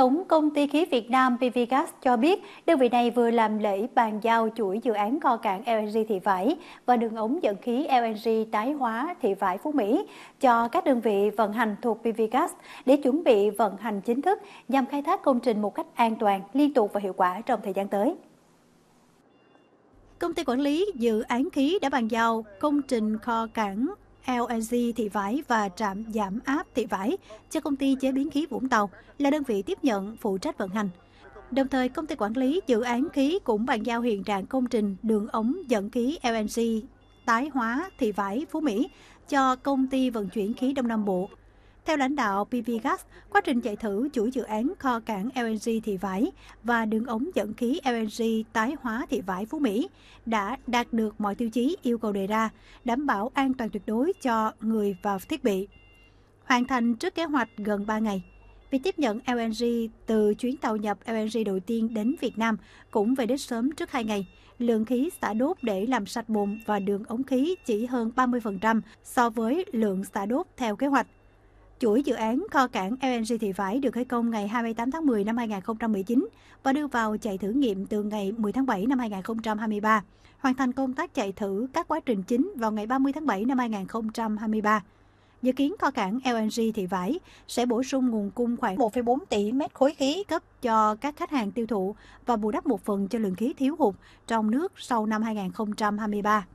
Tổng công ty khí Việt Nam PVGas cho biết đơn vị này vừa làm lễ bàn giao chuỗi dự án kho cảng LNG Thị Vải và đường ống dẫn khí LNG tái hóa Thị Vải Phú Mỹ cho các đơn vị vận hành thuộc PVGas để chuẩn bị vận hành chính thức nhằm khai thác công trình một cách an toàn, liên tục và hiệu quả trong thời gian tới. Công ty quản lý dự án khí đã bàn giao công trình kho cảng LNG e Thị Vải và trạm giảm áp Thị Vải cho công ty chế biến khí Vũng Tàu là đơn vị tiếp nhận phụ trách vận hành. Đồng thời, công ty quản lý dự án khí cũng bàn giao hiện trạng công trình đường ống dẫn khí LNG e tái hóa Thị Vải Phú Mỹ cho công ty vận chuyển khí Đông Nam Bộ theo lãnh đạo PVGas, quá trình chạy thử chuỗi dự án kho cảng LNG Thị Vải và đường ống dẫn khí LNG tái hóa Thị Vải Phú Mỹ đã đạt được mọi tiêu chí yêu cầu đề ra, đảm bảo an toàn tuyệt đối cho người và thiết bị. Hoàn thành trước kế hoạch gần 3 ngày. Việc tiếp nhận LNG từ chuyến tàu nhập LNG đầu tiên đến Việt Nam cũng về đích sớm trước 2 ngày. Lượng khí xả đốt để làm sạch bồn và đường ống khí chỉ hơn 30% so với lượng xả đốt theo kế hoạch chuỗi dự án kho cảng LNG Thị Vải được khởi công ngày 28 tháng 10 năm 2019 và đưa vào chạy thử nghiệm từ ngày 10 tháng 7 năm 2023, hoàn thành công tác chạy thử các quá trình chính vào ngày 30 tháng 7 năm 2023. Dự kiến kho cảng LNG Thị Vải sẽ bổ sung nguồn cung khoảng 1,4 tỷ mét khối khí cấp cho các khách hàng tiêu thụ và bù đắp một phần cho lượng khí thiếu hụt trong nước sau năm 2023.